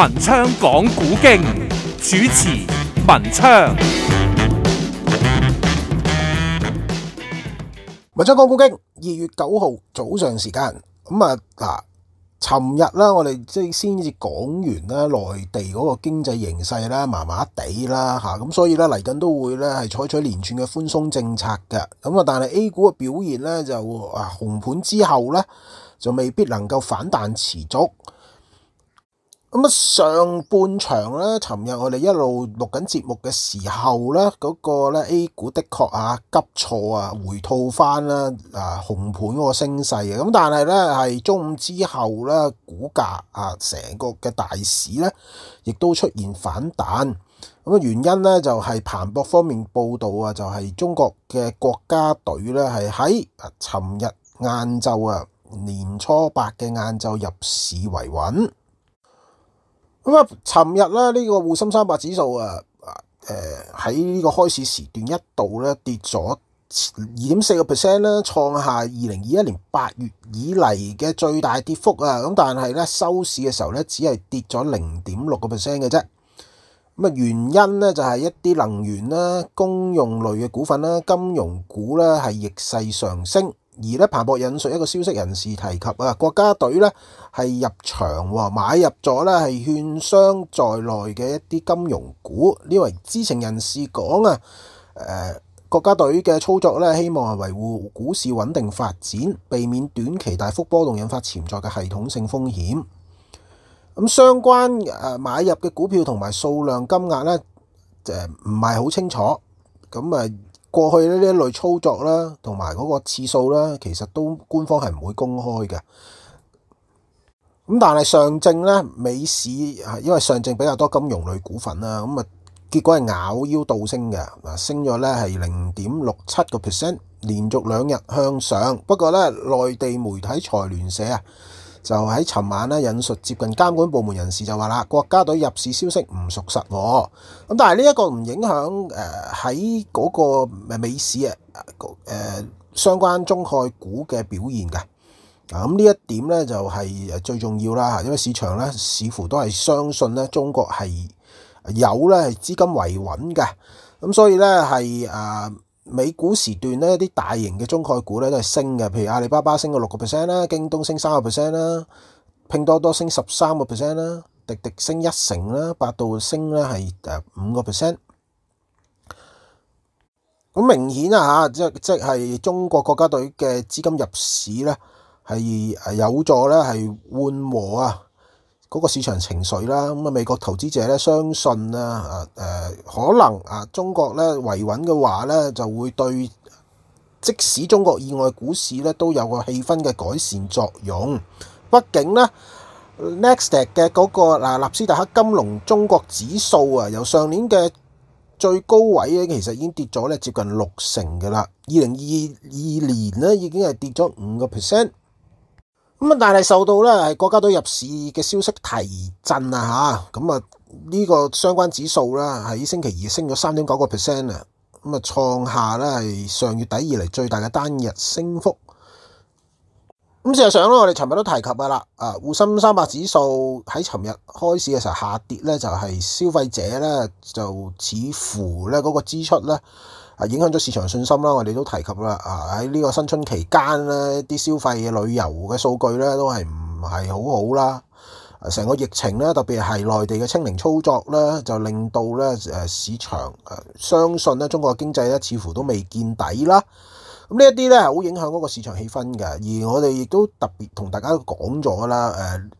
文昌讲古经，主持文昌。文昌讲古经，二月九号早上时间，咁啊嗱，寻日啦，我哋即系先至讲完啦，内地嗰个经济形势啦，麻麻地啦吓，咁所以咧嚟紧都会咧系采取连串嘅宽松政策嘅，咁啊，但系 A 股嘅表现咧就啊，红盘之后咧就未必能够反弹持续。咁啊，上半場咧，尋日我哋一路錄緊節目嘅時候咧，嗰個咧 A 股的確啊急挫啊，回吐翻啦啊，紅盤嗰個升勢嘅。咁但係咧，係中午之後咧，股價啊，成個嘅大市咧，亦都出現反彈。咁啊，原因咧就係彭博方面報導啊，就係中國嘅國家隊咧係喺尋日晏晝啊年初八嘅晏晝入市為穩。咁啊！尋日咧呢個沪深三百指數啊，誒喺呢個開市時段一度咧跌咗二點四個 percent 啦，創下二零二一年八月以嚟嘅最大跌幅啊。咁但係咧收市嘅時候咧，只係跌咗零點六個 percent 嘅啫。咁啊，原因咧就係一啲能源啦、公用類嘅股份啦、金融股啦係逆勢上升。而咧，彭博引述一個消息人士提及啊，國家隊咧係入場喎，買入咗咧係券商在內嘅一啲金融股。呢位知情人士講啊，誒國家隊嘅操作咧，希望係維護股市穩定發展，避免短期大幅波動引發潛在嘅系統性風險。咁相關誒買入嘅股票同埋數量金額咧，誒唔係好清楚。咁啊。過去呢一類操作啦，同埋嗰個次數啦，其實都官方係唔會公開嘅。咁但係上證咧，美市因為上證比較多金融類股份啦，咁啊結果係咬腰倒升嘅，嗱升咗咧係零點六七個 percent，連續兩日向上。不過咧，內地媒體財聯社啊。就喺尋晚咧引述接近监管部门人士就话啦，国家队入市消息唔属实，咁但系呢一个唔影响诶喺嗰个美市啊诶相关中概股嘅表现嘅，咁呢一点咧就系最重要啦，因为市场咧似乎都系相信咧中国系有咧资金维稳嘅，咁所以咧系诶。美股時段呢啲大型嘅中概股咧都係升嘅，譬如阿里巴巴升個六個 percent 啦，京東升三個 percent 啦，拼多多升十三個 percent 啦，滴滴升一成啦，百度升咧係誒五個 percent。咁明顯啊，嚇即係即係中國國家隊嘅資金入市咧，係誒有助咧係緩和啊。嗰個市場情緒啦，咁啊美國投資者咧相信啊誒，可能啊中國咧維穩嘅話咧，就會對即使中國以外股市咧都有個氣氛嘅改善作用。畢竟咧 n e x t 嘅嗰個嗱納斯達克金融中國指數啊，由上年嘅最高位咧，其實已經跌咗咧接近六成嘅啦。二零二二年咧已經係跌咗五個 percent。咁啊，但系受到咧系国家队入市嘅消息提振啊，吓咁啊呢个相关指数啦，喺星期二升咗三点九个 percent 啊，咁啊创下咧系上月底以嚟最大嘅单日升幅。咁事实上咧，我哋寻日都提及噶啦，啊沪深三百指数喺寻日开市嘅时候下跌咧，就系消费者咧就似乎咧嗰个支出咧。啊！影響咗市場信心啦，我哋都提及啦。啊喺呢個新春期間咧，啲消費、旅遊嘅數據咧都係唔係好好啦。成個疫情咧，特別係內地嘅清零操作咧，就令到咧誒市場相信咧中國經濟咧似乎都未見底啦。咁呢一啲咧好影響嗰個市場氣氛嘅，而我哋亦都特別同大家講咗啦誒。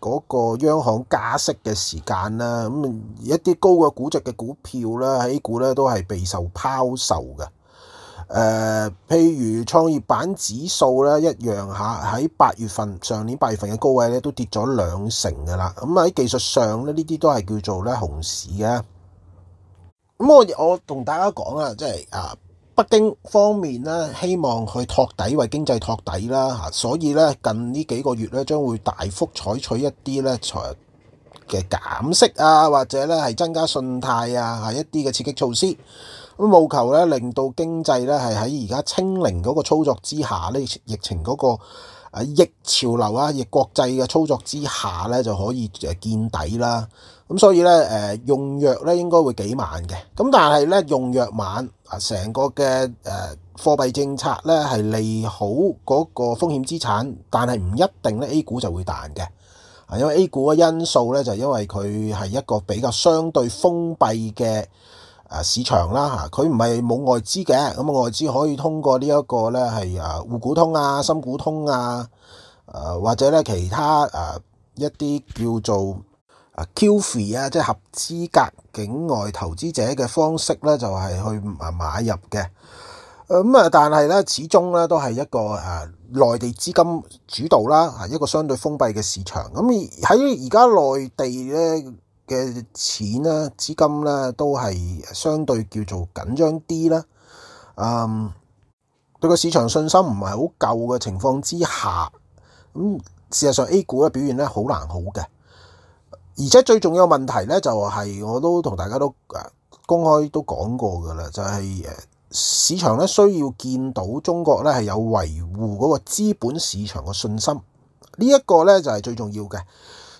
嗰個央行加息嘅時間啦，咁一啲高嘅估值嘅股票啦喺股咧都係備受拋售嘅。誒，譬如創業板指數咧一樣下，喺八月份上年八月份嘅高位咧都跌咗兩成噶啦。咁喺技術上咧呢啲都係叫做咧熊市嘅。咁我我同大家講啊，即係啊～北京方面咧，希望去托底，為經濟托底啦，吓，所以咧，近呢幾個月咧，將會大幅採取一啲咧財嘅減息啊，或者咧係增加信貸啊，係一啲嘅刺激措施，咁務求咧令到經濟咧係喺而家清零嗰個操作之下咧，疫情嗰個啊逆潮流啊逆國際嘅操作之下咧，就可以見底啦。咁所以咧，誒用藥咧應該會幾慢嘅。咁但係咧用藥慢啊，成個嘅誒貨幣政策咧係利好嗰個風險資產，但係唔一定咧 A 股就會彈嘅。啊，因為 A 股嘅因素咧就因為佢係一個比較相對封閉嘅啊市場啦嚇，佢唔係冇外資嘅，咁外資可以通過呢一個咧係啊滬股通啊深股通啊，誒或者咧其他誒一啲叫做。啊，QF 啊，即系合资格境外投资者嘅方式咧，就系去啊买入嘅。咁啊，但系咧，始终咧都系一个诶内地资金主导啦，一个相对封闭嘅市场。咁喺而家内地咧嘅钱咧资金咧都系相对叫做紧张啲啦。嗯，对个市场信心唔系好够嘅情况之下，咁事实上 A 股嘅表现咧好难好嘅。而且最重要問題咧，就係我都同大家都誒公開都講過㗎啦，就係誒市場咧需要見到中國咧係有維護嗰個資本市場嘅信心呢一個咧就係最重要嘅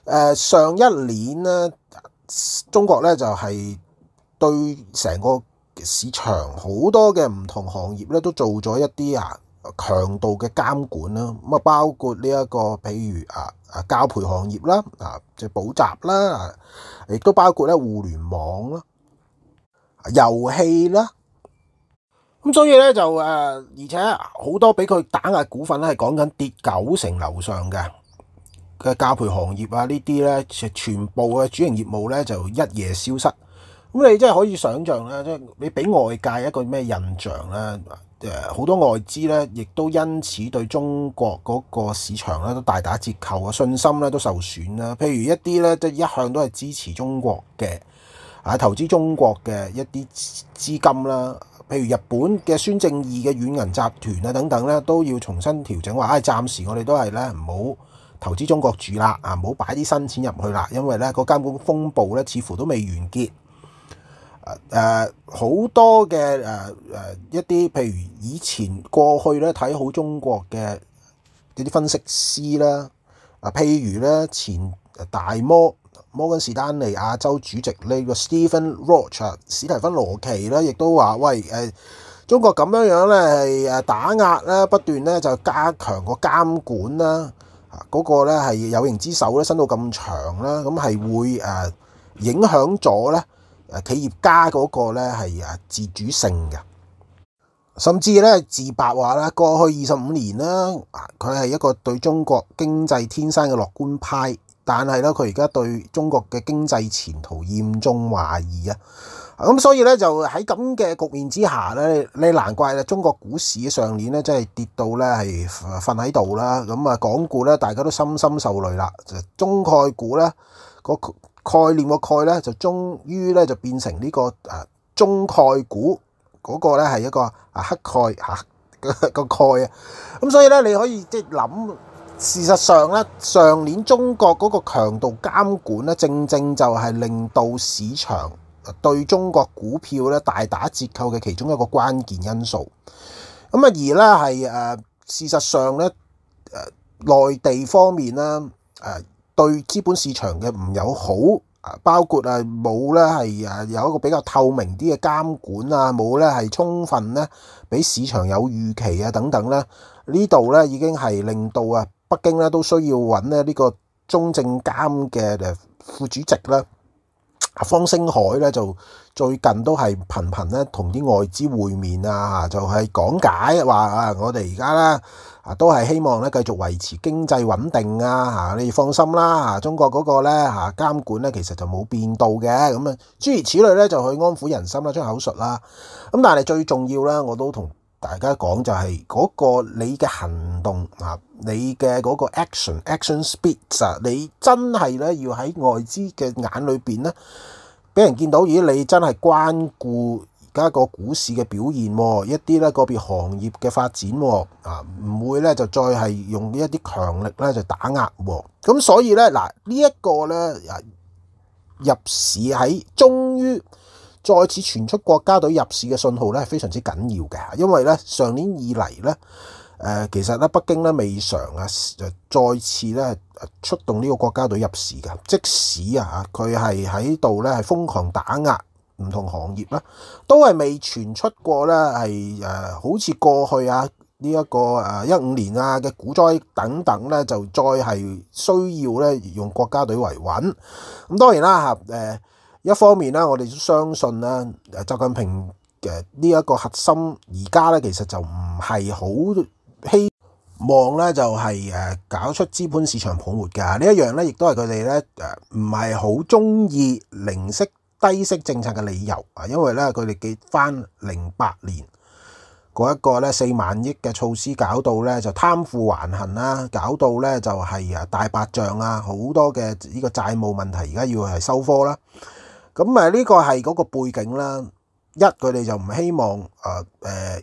誒上一年咧，中國咧就係對成個市場好多嘅唔同行業咧都做咗一啲啊。強度嘅監管啦，咁啊包括呢一個，譬如啊啊教培行業啦，啊即係補習啦，亦都包括咧互聯網啦、遊戲啦，咁所以咧就誒，而且好多俾佢打压股份咧，係講緊跌九成樓上嘅嘅教培行業啊呢啲咧，全部嘅主营业务咧就一夜消失，咁你真係可以想象咧，即係你俾外界一個咩印象咧？誒好多外資咧，亦都因此對中國嗰個市場咧都大打折扣，啊，信心咧都受損啦。譬如一啲咧，即一向都係支持中國嘅啊，投資中國嘅一啲資金啦，譬如日本嘅孫正義嘅軟銀集團啊等等咧，都要重新調整話，唉，暫時我哋都係咧唔好投資中國住啦，啊，唔好擺啲新錢入去啦，因為咧個監管風暴咧似乎都未完結。啊好多嘅誒誒一啲譬如以前過去咧睇好中國嘅一啲分析師啦，啊譬如咧前大摩摩根士丹利亞洲主席呢個 Stephen Roach 史提芬羅奇咧，亦都話喂誒中國咁樣樣咧係誒打壓咧，不斷咧就加強個監管啦，啊嗰個咧係有形之手咧伸到咁長啦，咁係會誒影響咗咧。誒企業家嗰個咧係啊自主性嘅，甚至咧自白話啦，過去二十五年啊佢係一個對中國經濟天生嘅樂觀派，但係咧佢而家對中國嘅經濟前途嚴重懷疑啊！咁所以咧就喺咁嘅局面之下咧，你難怪咧中國股市上年咧真係跌到咧係瞓喺度啦，咁啊港股咧大家都深深受累啦，就中概股咧概念個概咧就終於咧就變成呢個誒中概股嗰個咧係一個黑鈣嚇 個概啊，咁所以咧你可以即係諗事實上咧上年中國嗰個強度監管咧正正就係令到市場對中國股票咧大打折扣嘅其中一個關鍵因素。咁啊而咧係誒事實上咧誒內地方面咧誒。對資本市場嘅唔友好，包括啊冇咧係啊有一個比較透明啲嘅監管啊，冇咧係充分咧俾市場有預期啊等等咧，呢度咧已經係令到啊北京咧都需要揾咧呢個中證監嘅誒副主席啦。方星海咧就最近都係頻頻咧同啲外資會面啊，就係講解話啊我哋而家咧。啊，都系希望咧，繼續維持經濟穩定啊！嚇，你放心啦！嚇，中國嗰個咧嚇監管咧，其實就冇變到嘅咁啊，諸如此類咧，就去安撫人心啦，張口術啦。咁但系最重要咧，我都同大家講就係嗰個你嘅行動啊，你嘅嗰個 action action speed 啊，你真係咧要喺外資嘅眼裏邊咧，俾人見到咦，你真係關顧。而家個股市嘅表現，一啲咧個別行業嘅發展，啊唔會咧就再係用一啲強力咧就打壓喎。咁所以咧嗱，呢一個咧入市喺終於再次傳出國家隊入市嘅信號咧，非常之緊要嘅。因為咧上年以嚟咧，誒其實咧北京咧未嘗啊就再次咧出動呢個國家隊入市嘅，即使啊佢係喺度咧係瘋狂打壓。唔同行業啦，都係未傳出過咧，係誒好似過去啊呢一個誒一五年啊嘅股災等等咧，就再係需要咧用國家隊維穩。咁當然啦嚇誒，一方面啦，我哋相信咧，習近平嘅呢一個核心而家咧，其實就唔係好希望咧，就係誒搞出資本市場泡沫㗎。呢一樣咧，亦都係佢哋咧誒唔係好中意零息。低息政策嘅理由啊，因為咧佢哋記翻零八年嗰一個咧四萬億嘅措施，搞到咧就貪腐還行啦，搞到咧就係大白象啊，好多嘅呢個債務問題，而家要係收科啦。咁啊，呢個係嗰個背景啦。一佢哋就唔希望啊誒，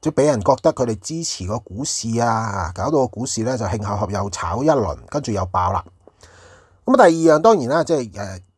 即俾人覺得佢哋支持個股市啊，搞到個股市咧就慶合合又炒一輪，跟住又爆啦。咁啊，第二樣當然啦，即係誒。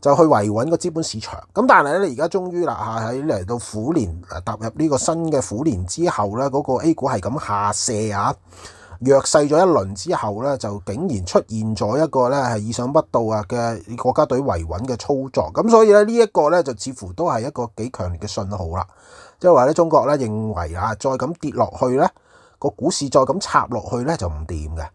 就去維穩個資本市場，咁但係咧，你而家終於啦嚇喺嚟到虎年踏入呢個新嘅虎年之後咧，嗰個 A 股係咁下射啊，弱勢咗一輪之後咧，就竟然出現咗一個咧係意想不到啊嘅國家隊維穩嘅操作，咁所以咧呢一個咧就似乎都係一個幾強烈嘅信號啦，即係話咧中國咧認為啊，再咁跌落去咧個股市再咁插落去咧就唔掂嘅。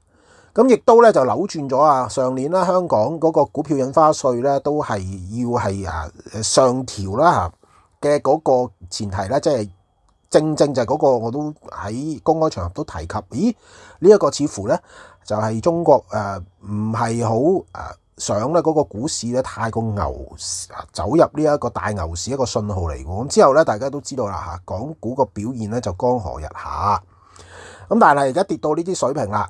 咁亦都咧就扭轉咗啊！上年啦，香港嗰個股票印花税咧都係要係啊上調啦嚇嘅嗰個前提咧，即係正正就係嗰個我都喺公開場合都提及。咦？呢一個似乎咧就係中國誒唔係好誒想咧嗰個股市咧太過牛，走入呢一個大牛市一個信號嚟喎。咁之後咧，大家都知道啦港股個表現咧就江河日下。咁但係而家跌到呢啲水平啦。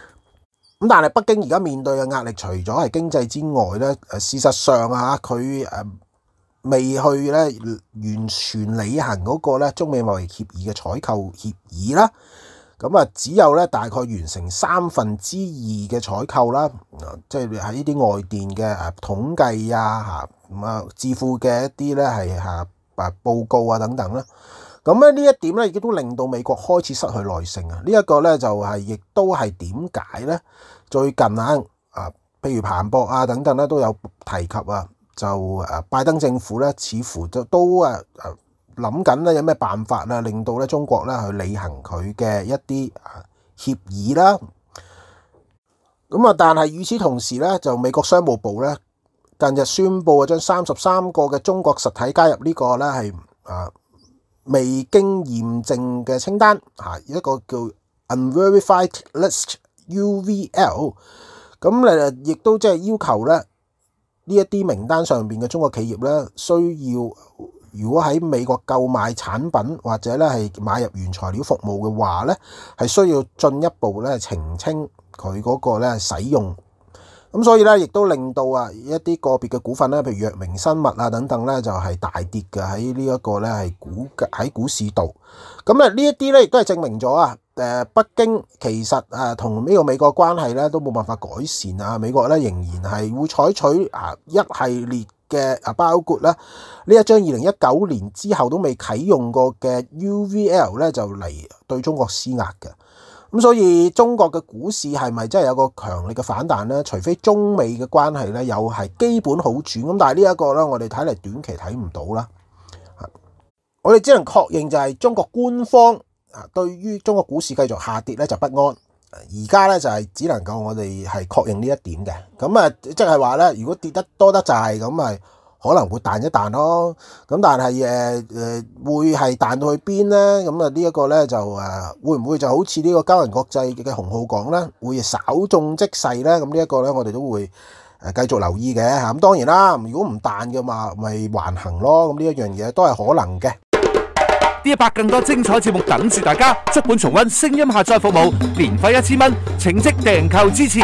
咁但系北京而家面對嘅壓力，除咗係經濟之外咧，誒事實上啊，佢誒未去咧完全履行嗰個咧中美貿易協議嘅採購協議啦。咁啊，只有咧大概完成三分之二嘅採購啦。即係喺啲外電嘅誒統計啊，嚇咁啊，致富嘅一啲咧係嚇啊報告啊等等啦。咁咧呢一點咧，亦都令到美國開始失去耐性啊！呢一個咧就係，亦都係點解咧？最近啊，啊，譬如彭博啊等等咧，都有提及啊。就誒，拜登政府咧，似乎就都誒誒諗緊咧，有咩辦法啦，令到咧中國咧去履行佢嘅一啲協議啦。咁啊，但係與此同時咧，就美國商務部咧近日宣布啊，將三十三個嘅中國實體加入呢個咧係啊。未经验证嘅清单，吓一个叫 unverified list U V L，咁咧亦都即系要求咧呢一啲名单上边嘅中国企业咧，需要如果喺美国购买产品或者咧系买入原材料服务嘅话咧，系需要进一步咧澄清佢嗰个咧使用。咁所以咧，亦都令到啊一啲个别嘅股份咧，譬如藥明生物啊等等咧，就系大跌嘅喺呢一个咧系股喺股市度。咁啊，呢一啲咧，亦都系证明咗啊，诶北京其实诶同呢个美国关系咧都冇办法改善啊，美国咧仍然系会采取啊一系列嘅啊包括咧呢一张二零一九年之后都未启用过嘅 U V L 咧就嚟对中国施压嘅。咁所以中國嘅股市係咪真係有個強力嘅反彈呢？除非中美嘅關係呢又係基本好轉，咁但係呢一個呢，我哋睇嚟短期睇唔到啦。我哋只能確認就係中國官方啊，對於中國股市繼續下跌呢就不安。而家呢，就係只能夠我哋係確認呢一點嘅。咁啊，即係話呢，如果跌得多得滯咁啊。可能會彈一彈咯，咁但係誒誒會係彈到去邊咧？咁啊呢一個咧就誒會唔會就好似呢個交銀國際嘅紅浩講咧，會稍縱即逝咧？咁呢一個咧我哋都會誒繼續留意嘅嚇。咁當然啦，如果唔彈嘅嘛，咪橫行咯。咁呢一樣嘢都係可能嘅。呢一百更多精彩節目等住大家，足本重温，聲音下載服務，年費一千蚊，請即訂購支持。